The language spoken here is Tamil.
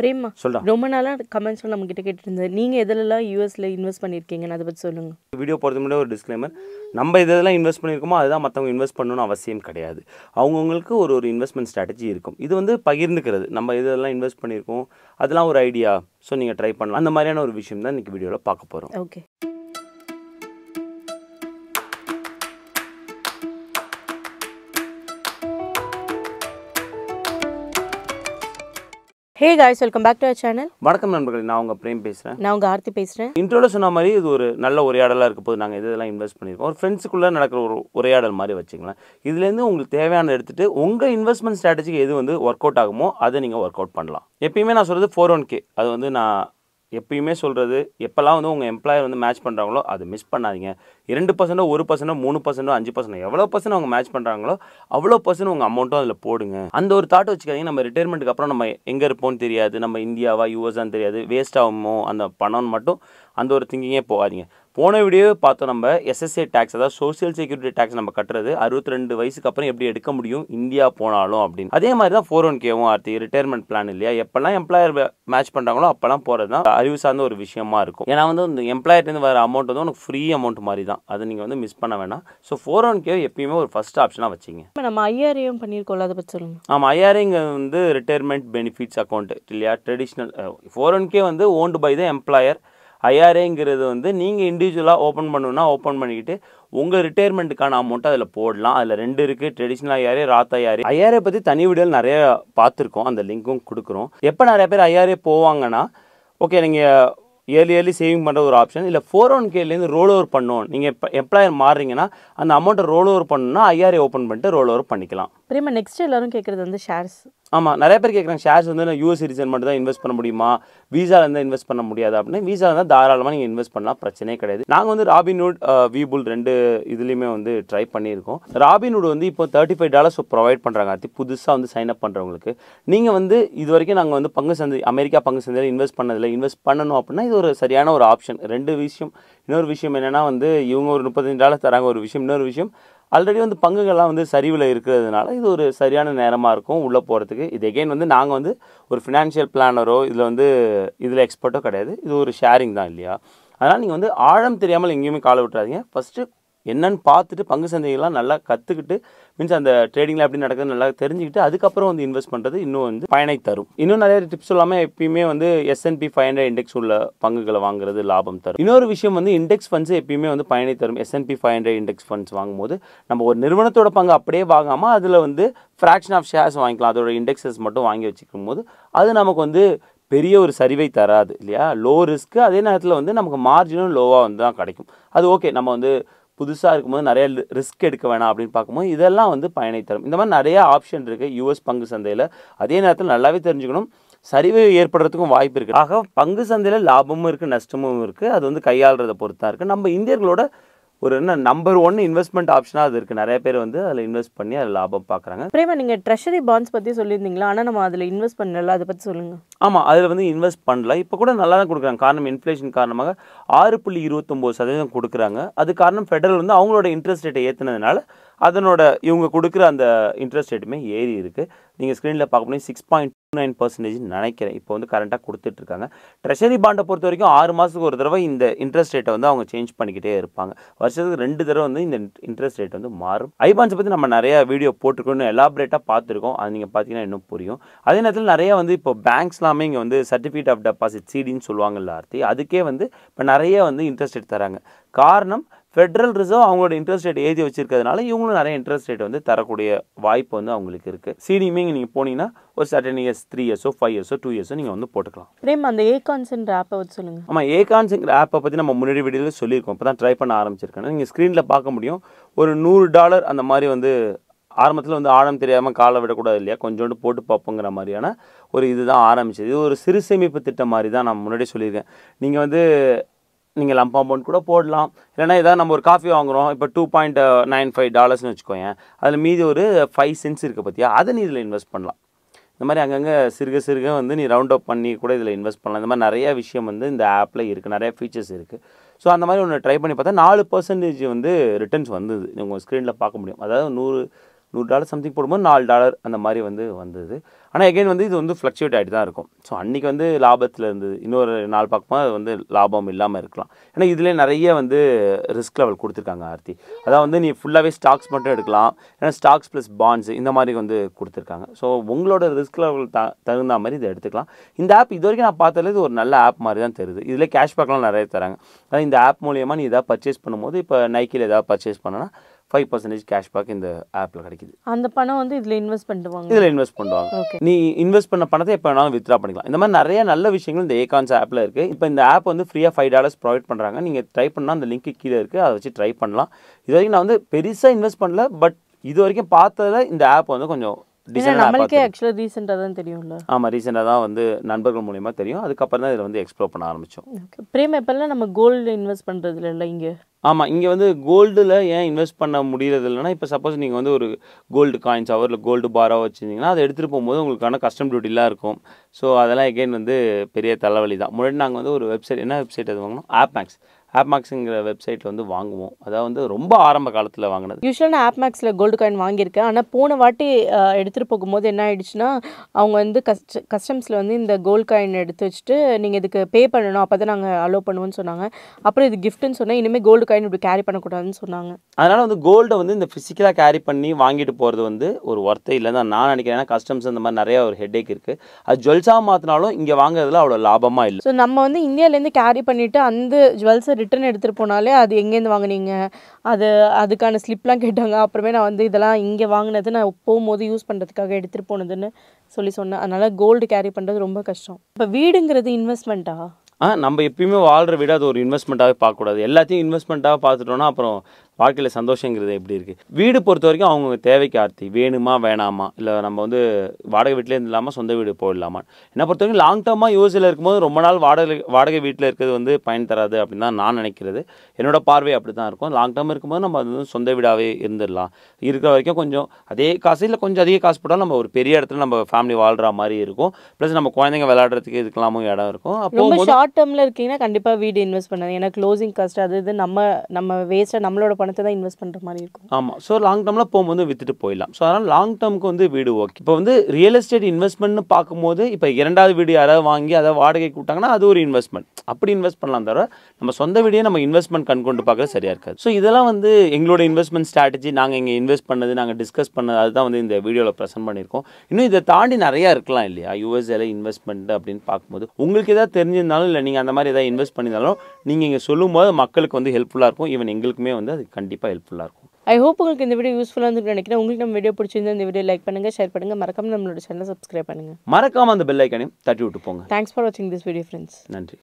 பிரேமா சொல்லுங்க ரொம்ப நாளாக கமெண்ட்ஸில் நம்ம கிட்ட கேட்டுருந்தது நீங்கள் எதிலெல்லாம் யூஎஸில் இன்வெஸ்ட் பண்ணியிருக்கீங்கன்னு அதை பற்றி சொல்லுங்கள் வீடியோ போறது முன்னாடி ஒரு டிஸ்க்ளைமர் நம்ம இதெல்லாம் இன்வெஸ்ட் பண்ணியிருக்கோமோ அதுதான் மற்றவங்க இன்வெஸ்ட் பண்ணணும் அவசியம் கிடையாது அவங்கவுங்களுக்கு ஒரு ஒரு இன்வெஸ்ட்மெண்ட் ஸ்ட்ராட்டஜி இருக்கும் இது வந்து பகிர்ந்துக்கிறது நம்ம இதெல்லாம் இன்வெஸ்ட் பண்ணியிருக்கோம் அதெல்லாம் ஒரு ஐடியா ஸோ நீங்கள் ட்ரை பண்ணலாம் அந்த மாதிரியான ஒரு விஷயம் தான் இன்றைக்கி வீடியோவில் பார்க்க போகிறோம் okay hey guys welcome back to our channel வணக்கம் நண்பர்கள் நான் உங்கள் பிரேம் பேசுகிறேன் நான் உங்கள் ஆர்த்தி பேசுகிறேன் இன்ட்ரோல சொன்ன மாதிரி இது ஒரு நல்ல உரையாடலாக இருக்க போது நாங்கள் இதெல்லாம் இன்வெஸ்ட் பண்ணியிருக்கோம் ஒரு ஃப்ரெண்ட்ஸுக்குள்ளே நடக்கிற ஒரு உரையாடல் மாதிரி வச்சுக்கலாம் இதுலேருந்து உங்களுக்கு தேவையான எடுத்துகிட்டு உங்கள் இன்வெஸ்ட்மெண்ட் ஸ்ட்ராட்டஜிக்கு எது வந்து ஒர்க் அவுட் ஆகுமோ அதை நீங்கள் ஒர்க் அவுட் பண்ணலாம் எப்பயுமே நான் சொல்கிறது ஃபோர் ஒன் oh கே அது வந்து நான் எப்பயுமே சொல்கிறது எப்போல்லாம் வந்து உங்கள் எம்ப்ளாயர் வந்து மேட்ச் பண்ணுறாங்களோ அது மிஸ் பண்ணாதீங்க இரண்டு பர்சன்டோ ஒரு பர்சன்டோ மூணு பர்சன்டோ அஞ்சு பர்சன்டோ எவ்வளோ பர்சன்ட் அவங்க மேட்ச் பண்ணுறாங்களோ அவ்வளோ பர்சன்ட் உங்கள் அமௌண்ட்டும் அதில் போடுங்க அந்த ஒரு தாட் வச்சுக்காதீங்க நம்ம ரிட்டைர்மெண்ட்டுக்கு அப்புறம் நம்ம எங்கே இருப்போம்னு தெரியாது நம்ம இந்தியாவா யூஎஸ்ஆன்னு தெரியாது வேஸ்ட் ஆகுமோ அந்த பணம்னு மட்டும் அந்த ஒரு திங்கிங்கே போகாதீங்க போன வீடியோ பார்த்தோம் நம்ம எஸ்எஸ்ஏ டேக்ஸ் அதாவது சோசியல் செக்யூரிட்டி டேக்ஸ் நம்ம கட்டுறது அறுபத்தி ரெண்டு வயசுக்கு அப்புறம் எப்படி எடுக்க முடியும் இந்தியா போனாலும் அப்படின்னு அதே மாதிரி தான் ஃபோர் ஒன் oh கேவும் ஆர்த்தி ரிட்டையர்மெண்ட் பிளான் இல்லையா எப்பெல்லாம் எம்ப்ளாயர் மேட்ச் பண்ணுறாங்களோ அப்பெல்லாம் போகிறது தான் அறிவு சார்ந்த ஒரு விஷயமா இருக்கும் ஏன்னா வந்து இந்த எம்ப்ளாயர்லேருந்து வர அமௌண்ட் வந்து உனக்கு ஃப்ரீ அமௌண்ட் மாதிரி தான் அதை நீங்கள் வந்து மிஸ் பண்ண வேணாம் ஸோ ஃபோர் ஒன் கே எப்பயுமே ஒரு ஃபஸ்ட் ஆப்ஷனாக வச்சிங்க இப்போ நம்ம ஐஆர்ஏயும் பண்ணியிருக்கோம் அதை பற்றி சொல்லுங்கள் ஆமாம் ஐஆர்ஏங்க வந்து ரிட்டையர்மெண்ட் பெனிஃபிட்ஸ் அக்கௌண்ட் இல்லையா ட்ரெடிஷ்னல் ஃபோர் ஒன் கே வந்து ஓன்டு பை த எம்ப்ளாயர் ஐஆர்ஏங்கிறது வந்து நீங்கள் இண்டிவிஜுவலாக ஓப்பன் பண்ணணுன்னா ஓப்பன் பண்ணிக்கிட்டு உங்கள் ரிட்டையர்மெண்ட்டுக்கான அமௌண்ட்டு அதில் போடலாம் அதில் ரெண்டு இருக்குது traditional IRA Roth IRA IRA பற்றி தனி வீடியோவில் நிறைய பார்த்துருக்கோம் அந்த லிங்க்கும் கொடுக்குறோம் எப்போ நிறைய பேர் ஐஆர்ஏ போவாங்கன்னா ஓகே நீங்கள் இயர்லி இயர்லி சேவிங் பண்ணுற ஒரு ஆப்ஷன் இல்லை ஃபோர் ஒன் கேலேருந்து ரோல் ஓவர் பண்ணணும் நீங்கள் இப்போ எம்ப்ளாயர் மாறுறீங்கன்னா அந்த அமௌண்ட்டை ரோல் ஓவர் பண்ணணும்னா ஐஆர்ஏ ஓப்பன் பண்ணிட்டு ரோல் ஓவர் பண்ணிக்கலாம் பிரியமா நெக்ஸ்ட் எல்லோரும் கேட்குறது வந்து ஷேர்ஸ் ஆமாம் நிறைய பேர் கேட்குறாங்க ஷேர்ஸ் வந்து நான் யூஎஸ் ரீசன் மட்டும் தான் இன்வெஸ்ட் பண்ண முடியுமா வீசாவில் இருந்தால் இன்வெஸ்ட் பண்ண முடியாது அப்படின்னு வீசாவில் இருந்தால் தாராளமாக நீங்கள் இன்வெஸ்ட் பண்ணலாம் பிரச்சனை கிடையாது நாங்கள் வந்து ராபின்வுட் வீபுல் ரெண்டு இதுலேயுமே வந்து ட்ரை பண்ணியிருக்கோம் ராபின்வுட் வந்து இப்போ தேர்ட்டி ஃபைவ் டாலர்ஸ் ப்ரொவைட் பண்ணுறாங்க அது புதுசாக வந்து சைன் அப் பண்ணுறவங்களுக்கு நீங்கள் வந்து இது வரைக்கும் நாங்கள் வந்து பங்கு சந்தை அமெரிக்கா பங்கு சந்தையில் இன்வெஸ்ட் பண்ணதில்லை இன்வெஸ்ட் பண்ணணும் அப்படின்னா இது ஒரு சரியான ஒரு ஆப்ஷன் ரெண்டு விஷயம் இன்னொரு விஷயம் என்னென்னா வந்து இவங்க ஒரு முப்பத்தஞ்சு டாலர் தராங்க ஒரு விஷயம் இன்னொரு விஷயம் ஆல்ரெடி வந்து பங்குகள்லாம் வந்து சரிவில் இருக்கிறதுனால இது ஒரு சரியான நேரமாக இருக்கும் உள்ளே போகிறதுக்கு இது எகெயின் வந்து நாங்கள் வந்து ஒரு ஃபினான்ஷியல் பிளானரோ இதில் வந்து இதில் எக்ஸ்பர்ட்டோ கிடையாது இது ஒரு ஷேரிங் தான் இல்லையா அதனால் நீங்கள் வந்து ஆழம் தெரியாமல் எங்கேயுமே காலை விட்டுறாதீங்க ஃபஸ்ட்டு என்னன்னு பார்த்துட்டு பங்கு சந்தைகள்லாம் நல்லா கற்றுக்கிட்டு மீன்ஸ் அந்த ட்ரேடிங்கில் எப்படி நடக்குது நல்லா தெரிஞ்சுக்கிட்டு அதுக்கப்புறம் வந்து இன்வெஸ்ட் பண்ணுறது இன்னும் வந்து பயனை தரும் இன்னும் நிறைய டிப்ஸ் இல்லாமல் எப்பயுமே வந்து எஸ்என்பி ஃபைவ் ஹண்ட்ரட் இண்டெக்ஸ் உள்ள பங்குகளை வாங்குறது லாபம் தரும் இன்னொரு விஷயம் வந்து இண்டெக்ஸ் ஃபண்ட்ஸ் எப்பயுமே வந்து பயனை தரும் S and P five hundred index funds வாங்கும்போது நம்ம ஒரு நிறுவனத்தோட பங்கு அப்படியே வாங்காமல் அதில் வந்து ஃப்ராக்ஷன் ஆஃப் ஷேர்ஸ் வாங்கிக்கலாம் அதோட இண்டெக்ஸஸ் மட்டும் வாங்கி வச்சுக்கும் போது அது நமக்கு வந்து பெரிய ஒரு சரிவை தராது இல்லையா லோ ரிஸ்க்கு அதே நேரத்தில் வந்து நமக்கு மார்ஜினும் லோவாக வந்து தான் கிடைக்கும் அது ஓகே நம்ம வந்து புதுசாக இருக்கும்போது நிறைய ரிஸ்க் எடுக்க வேணாம் அப்படின்னு பார்க்கும்போது இதெல்லாம் வந்து பயனை தரும் இந்த மாதிரி நிறையா ஆப்ஷன் இருக்குது யூஎஸ் பங்கு சந்தையில் அதே நேரத்தில் நல்லாவே தெரிஞ்சுக்கணும் சரிவு ஏற்படுறதுக்கும் வாய்ப்பு இருக்குது ஆக பங்கு சந்தையில் லாபமும் இருக்குது நஷ்டமும் இருக்குது அது வந்து கையாளுறதை பொறுத்தான் இருக்குது நம்ம இந்தியர்களோட ஒரு என்ன நம்பர் ஒன் இன்வெஸ்ட்மெண்ட் ஆப்ஷனாக அது இருக்குது நிறைய பேர் வந்து அதில் இன்வெஸ்ட் பண்ணி அதில் லாபம் பார்க்குறாங்க பிரேமா நீங்கள் ட்ரெஷரி பாண்ட்ஸ் பற்றி சொல்லியிருந்தீங்களா ஆனால் நம்ம அதில் இன்வெஸ்ட் பண்ணல அதை பற்றி சொல்லுங்கள் ஆமாம் அதில் வந்து இன்வெஸ்ட் பண்ணல இப்போ கூட நல்லா தான் கொடுக்குறாங்க காரணம் இன்ஃப்ளேஷன் காரணமாக ஆறு புள்ளி இருபத்தொம்போது சதவீதம் கொடுக்குறாங்க அது காரணம் ஃபெடரல் வந்து அவங்களோட இன்ட்ரெஸ்ட் ரேட்டை ஏற்றினதுனால அதனோட இவங்க கொடுக்குற அந்த இன்ட்ரெஸ்ட் ரேட்டுமே ஏறி இருக்குது நீங்கள் ஸ்க்ரீனில் பார்க்க முடியும் சிக்ஸ் பாயிண்ட் நைன் பர்சன்டேஜ் நினைக்கிறேன் இப்போ வந்து கரண்ட்டாக கொடுத்துட்ருக்காங்க ட்ரெஷரி பாண்டை பொறுத்த வரைக்கும் ஆறு மாதத்துக்கு ஒரு தடவை இந்த இன்ட்ரெஸ்ட் ரேட்டை வந்து அவங்க சேஞ்ச் பண்ணிக்கிட்டே இருப்பாங்க வருஷத்துக்கு ரெண்டு தடவை வந்து இந்த இன்ட்ரெஸ்ட் ரேட் வந்து மாறும் ஐ ஐபான்ஸை பற்றி நம்ம நிறைய வீடியோ போட்டிருக்கோம் எலாபரேட்டாக பார்த்துருக்கோம் அது நீங்கள் பார்த்தீங்கன்னா இன்னும் புரியும் அதே நேரத்தில் நிறைய வந்து இப்போ பேங்க்ஸ்லாமே இங்கே வந்து சர்டிஃபிகேட் ஆஃப் டெபாசிட் சிடின்னு சொல்லுவாங்கல்ல ஆர்த்தி அதுக்கே வந்து இப்போ நிறைய வந்து இன்ட்ரெஸ்ட் ரேட் தராங்க காரணம் ஃபெட்ரல் ரிசர்வ் அவங்களோட இன்ட்ரெஸ்ட் ரேட் ஏற்றி வச்சிருக்கிறதுனால இவங்களும் நிறைய இன்ட்ரெஸ்ட் ரேட் வந்து தரக்கூடிய வாய்ப்பு வந்து அவங்களுக்கு இருக்குது சிடிமிங் நீங்கள் போனீங்கன்னா ஒரு சர்டன் இயர்ஸ் த்ரீ இயர்ஸோ ஃபைவ் இயர்ஸோ டூ இயர்ஸோ நீங்கள் வந்து போட்டுக்கலாம் பிரேம் அந்த ஏகான்ஸ்ன்ற ஆப்பை வச்சு சொல்லுங்கள் ஆமாம் ஏகான்ஸ்ங்கிற ஆப்பை பற்றி நம்ம முன்னாடி வீடியோவில் சொல்லியிருக்கோம் இப்போ தான் ட்ரை பண்ண ஆரம்பிச்சிருக்கேன் நீங்கள் ஸ்க்ரீனில் பார்க்க முடியும் ஒரு நூறு டாலர் அந்த மாதிரி வந்து ஆரம்பத்தில் வந்து ஆழம் தெரியாமல் காலை விடக்கூடாது இல்லையா கொஞ்சோண்டு போட்டு பார்ப்போங்கிற மாதிரியான ஒரு இதுதான் ஆரம்பிச்சது இது ஒரு சிறு சேமிப்பு திட்டம் மாதிரி தான் நான் முன்னாடி சொல்லியிருக்கேன் நீங்கள் வந்து நீங்கள் லம்ப் அமௌண்ட் கூட போடலாம் இல்லைனா ஏதாவது நம்ம ஒரு காஃபி வாங்குகிறோம் இப்போ டூ பாயிண்ட் நைன் ஃபைவ் டாலர்ஸ்னு வச்சுக்கோங்க அதில் மீதி ஒரு ஃபைவ் சென்ஸ் இருக்குது பார்த்தியா அதை நீ இதில் இன்வெஸ்ட் பண்ணலாம் இந்த மாதிரி அங்கங்கே சிறுக சிறுக வந்து நீ ரவுண்ட் அப் பண்ணி கூட இதில் இன்வெஸ்ட் பண்ணலாம் இந்த மாதிரி நிறைய விஷயம் வந்து இந்த ஆப்பில் இருக்குது நிறைய ஃபீச்சர்ஸ் இருக்குது ஸோ அந்த மாதிரி ஒன்று ட்ரை பண்ணி பார்த்தா நாலு பர்சன்டேஜ் வந்து ரிட்டர்ன்ஸ் வந்தது உங்கள் ஸ்க்ரீனில் பார்க்க முடியும் அதாவது நூறு நூறு டாலர் சம்திங் போடும்போது நாலு டாலர் அந்த மாதிரி வந்து வந்தது ஆனால் எகைன் வந்து இது வந்து ஃப்ளக்சுவேட் ஆகிட்டு தான் இருக்கும் ஸோ அன்றைக்கி வந்து லாபத்தில் இருந்தது இன்னொரு நாள் பார்க்கும்போது அது வந்து லாபம் இல்லாமல் இருக்கலாம் ஏன்னா இதிலே நிறைய வந்து ரிஸ்க் லெவல் கொடுத்துருக்காங்க ஆர்த்தி அதான் வந்து நீ ஃபுல்லாகவே ஸ்டாக்ஸ் மட்டும் எடுக்கலாம் ஏன்னா ஸ்டாக்ஸ் ப்ளஸ் பாண்ட்ஸ் இந்த மாதிரி வந்து கொடுத்துருக்காங்க ஸோ உங்களோட ரிஸ்க் லெவல் த தகுந்த மாதிரி இதை எடுத்துக்கலாம் இந்த ஆப் இது வரைக்கும் நான் பார்த்தது இது ஒரு நல்ல ஆப் மாதிரி தான் தெரியுது இதில் கேஷ்பேக்லாம் நிறைய தராங்க அதான் இந்த ஆப் மூலியமாக நீ எதாவது பர்ச்சேஸ் பண்ணும்போது இப்போ நைக்கியில் எதாவது பர்ச்சேஸ் பண்ணனா ஃபைவ் பர்சன்டேஜ் கேஷ்பேக் இந்த ஆப்பில் கிடைக்குது அந்த பணம் வந்து இதில் இன்வெஸ்ட் பண்ணுவாங்க இதில் இன்வெஸ்ட் பண்ணுவாங்க நீ இன்வெஸ்ட் பண்ண பணத்தை எப்போ வேணாலும் வித்ரா பண்ணிக்கலாம் இந்த மாதிரி நிறைய நல்ல விஷயங்கள் இந்த ஏகான்ஸ் ஆப்பில் இருக்குது இப்போ இந்த ஆப் வந்து ஃப்ரீயாக ஃபைவ் டாலர்ஸ் ப்ரொவைட் பண்ணுறாங்க நீங்கள் ட்ரை பண்ணால் அந்த லிங்க் கீழே இருக்குது அதை வச்சு ட்ரை பண்ணலாம் இது வரைக்கும் நான் வந்து பெருசாக இன்வெஸ்ட் பண்ணல பட் இது வரைக்கும் பார்த்ததில் இந்த ஆப் வந்து கொஞ்சம் நம்மளுக்கே ஆக்சுவலாக ரீசெண்டாக தான் தெரியும்ல ஆமாம் ரீசெண்டாக தான் வந்து நண்பர்கள் மூலியமாக தெரியும் அதுக்கப்புறம் தான் இதில் வந்து எக்ஸ்ப்ளோர் பண்ண ஆரம்பித்தோம் ஓகே பிரேம் எப்பெல்லாம் நம்ம கோல்டு இன்வெஸ்ட் பண்ணுறதுல இல்லை இங்கே ஆமாம் இங்கே வந்து கோல்டில் ஏன் இன்வெஸ்ட் பண்ண முடியறது இல்லைன்னா இப்போ சப்போஸ் நீங்கள் வந்து ஒரு கோல்டு காயின்ஸாவோ இல்லை கோல்டு பாராக வச்சுருந்தீங்கன்னா அதை எடுத்துகிட்டு போகும்போது உங்களுக்கான கஸ்டம் டியூட்டிலாம் இருக்கும் ஸோ அதெல்லாம் எகெயின் வந்து பெரிய தலைவலி தான் முன்னாடி நாங்கள் வந்து ஒரு வெப்சைட் என்ன வெப்சைட் அது வாங்கினோம் ஆப் மேக்ஸுங்கிற வெப்சைட்டில் வந்து வாங்குவோம் அதாவது வந்து ரொம்ப ஆரம்ப காலத்தில் வாங்கினது யூஸ்வலாக நான் மேக்ஸில் கோல்டு காயின் வாங்கியிருக்கேன் ஆனால் போன வாட்டி எடுத்துகிட்டு போகும்போது என்ன ஆயிடுச்சுன்னா அவங்க வந்து கஸ்ட கஸ்டம்ஸில் வந்து இந்த கோல்டு காயின் எடுத்து வச்சுட்டு நீங்கள் இதுக்கு பே பண்ணணும் அப்போ தான் நாங்கள் அலோவ் பண்ணுவோம்னு சொன்னாங்க அப்புறம் இது கிஃப்ட்டுன்னு சொன்னால் இனிமேல் கோல்டு காயின் இப்படி கேரி பண்ணக்கூடாதுன்னு சொன்னாங்க அதனால் வந்து கோல்டை வந்து இந்த ஃபிசிக்கலாக கேரி பண்ணி வாங்கிட்டு போகிறது வந்து ஒரு ஒர்த்தே இல்லை தான் நான் நினைக்கிறேன் கஸ்டம்ஸ் இந்த மாதிரி நிறைய ஒரு ஹெட்டேக் இருக்குது அது ஜுவல்ஸாக மாற்றினாலும் இங்கே வாங்குறதுல அவ்வளோ லாபமாக இல்லை ஸோ நம்ம வந்து இந்தியாவிலேருந்து கேரி பண்ணிவிட்டு அந்த ஜுவல்ஸை ரிட்டன் எடுத்துகிட்டு போனாலே அது எங்கேருந்து வாங்கினீங்க அது அதுக்கான ஸ்லிப்லாம் கேட்டாங்க அப்புறமே நான் வந்து இதெல்லாம் இங்கே வாங்கினது நான் போகும்போது யூஸ் பண்ணுறதுக்காக எடுத்துகிட்டு போனதுன்னு சொல்லி சொன்னேன் அதனால் கோல்டு கேரி பண்ணுறது ரொம்ப கஷ்டம் இப்போ வீடுங்கிறது இன்வெஸ்ட்மெண்ட்டா நம்ம எப்பயுமே வாழ்கிற விட அது ஒரு இன்வெஸ்ட்மெண்ட்டாகவே பார்க்கக்கூடாது எல்லாத்தையும் இன்வெஸ்ட்மெண்ட்டாக பார்த்துட்டோன்னா அப்புறம் வாழ்க்கையில் சந்தோஷங்கிறது எப்படி இருக்குது வீடு பொறுத்த வரைக்கும் அவங்க தேவைக்கு ஆர்த்தி வேணுமா வேணாமா இல்லை நம்ம வந்து வாடகை வீட்டிலே இல்லாமல் சொந்த வீடு போயிடலாமா என்னை பொறுத்த வரைக்கும் லாங் டேர்மாக யூஎஸ்சில் இருக்கும்போது ரொம்ப நாள் வாடகை வாடகை வீட்டில் இருக்கிறது வந்து பயன் தராது அப்படின்னு தான் நான் நினைக்கிறது என்னோடய பார்வை அப்படி தான் இருக்கும் லாங் டேர்ம் இருக்கும்போது நம்ம அது சொந்த வீடாகவே இருந்துடலாம் இருக்கிற வரைக்கும் கொஞ்சம் அதே காசு இல்லை கொஞ்சம் அதிக காசு போட்டால் நம்ம ஒரு பெரிய இடத்துல நம்ம ஃபேமிலி வாழ்கிற மாதிரி இருக்கும் ப்ளஸ் நம்ம குழந்தைங்க விளையாடுறதுக்கு இதுக்கெல்லாமும் இடம் இருக்கும் அப்போ ஷார்ட் டேர்மில் இருக்கீங்கன்னா கண்டிப்பாக வீடு இன்வெஸ்ட் பண்ணாது ஏன்னா க்ளோசிங் காஸ்ட் அது இது நம்ம நம்ம வேஸ்ட்டாக நம்மளோட பணம் பணத்தை தான் இன்வெஸ்ட் பண்ணுற மாதிரி இருக்கும் ஆமாம் ஸோ லாங் டேர்மில் போகும்போது விற்றுட்டு போயிடலாம் ஸோ அதனால் லாங் டேர்முக்கு வந்து வீடு ஓகே இப்போ வந்து ரியல் எஸ்டேட் இன்வெஸ்ட்மெண்ட்னு பார்க்கும்போது இப்போ இரண்டாவது வீடு யாராவது வாங்கி அதை வாடகைக்கு விட்டாங்கன்னா அது ஒரு இன்வெஸ்ட்மெண்ட் அப்படி இன்வெஸ்ட் பண்ணலாம் தவிர நம்ம சொந்த வீடியே நம்ம இன்வெஸ்ட்மெண்ட் கண்கொண்டு பார்க்குறது சரியாக இருக்காது ஸோ இதெல்லாம் வந்து எங்களோட இன்வெஸ்ட்மெண்ட் ஸ்ட்ராட்டஜி நாங்கள் இங்கே இன்வெஸ்ட் பண்ணது நாங்கள் டிஸ்கஸ் பண்ணது அதுதான் வந்து இந்த வீடியோவில் ப்ரெசென்ட் பண்ணியிருக்கோம் இன்னும் இதை தாண்டி நிறையா இருக்கலாம் இல்லையா யூஎஸ்ஏல இன்வெஸ்ட்மெண்ட் அப்படின்னு பார்க்கும்போது உங்களுக்கு எதாவது தெரிஞ்சிருந்தாலும் இல்லை நீங்கள் அந்த மாதிரி எதாவது இன்வெஸ்ட் பண்ணியிருந்தாலும் நீங்கள் இங்கே சொல்லும்போது மக்களுக்கு வந்து ஹெல்ப்ஃபுல்லாக இருக்கும் ஈவன் எங்களுக்குமே வந்து அது கண்டிப்பாக ஹெல்ப்ஃபுல்லாக இருக்கும் ஐ ஹோப் உங்களுக்கு இந்த வீடியோ யூஸ்ஃபுல்லாக இருந்து நினைக்கிறேன் உங்களுக்கு நம்ம வீடியோ பிடிச்சிருந்தா இந்த வீடியோ லைக் பண்ணுங்கள் ஷேர் பண்ணுங்கள் மறக்காம நம்மளோட சேனலை சப்ஸ்கிரைப் பண்ணுங்கள் மறக்காமல் அந்த பெல் ஐக்கனையும் தட்டி விட்டு போங்க தேங்க்ஸ் ஃபார் வாட்சிங் திஸ் வீடியோ ஃப்ரெண்ட்ஸ் நன்றி